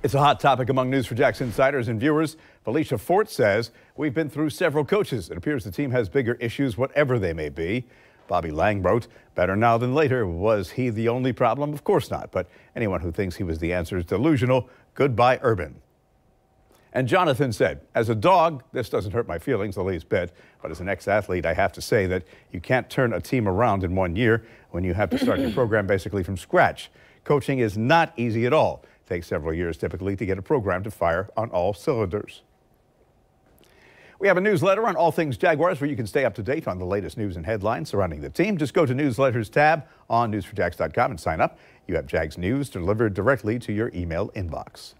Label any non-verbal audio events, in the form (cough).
It's a hot topic among News for Jack's insiders and viewers. Felicia Fort says, We've been through several coaches. It appears the team has bigger issues, whatever they may be. Bobby Lang wrote, Better now than later. Was he the only problem? Of course not. But anyone who thinks he was the answer is delusional. Goodbye, Urban. And Jonathan said, As a dog, this doesn't hurt my feelings the least bit. But as an ex athlete, I have to say that you can't turn a team around in one year when you have to start your (clears throat) program basically from scratch. Coaching is not easy at all. Takes several years typically to get a program to fire on all cylinders. We have a newsletter on all things Jaguars where you can stay up to date on the latest news and headlines surrounding the team. Just go to newsletters tab on newsforjax.com and sign up. You have Jags news delivered directly to your email inbox.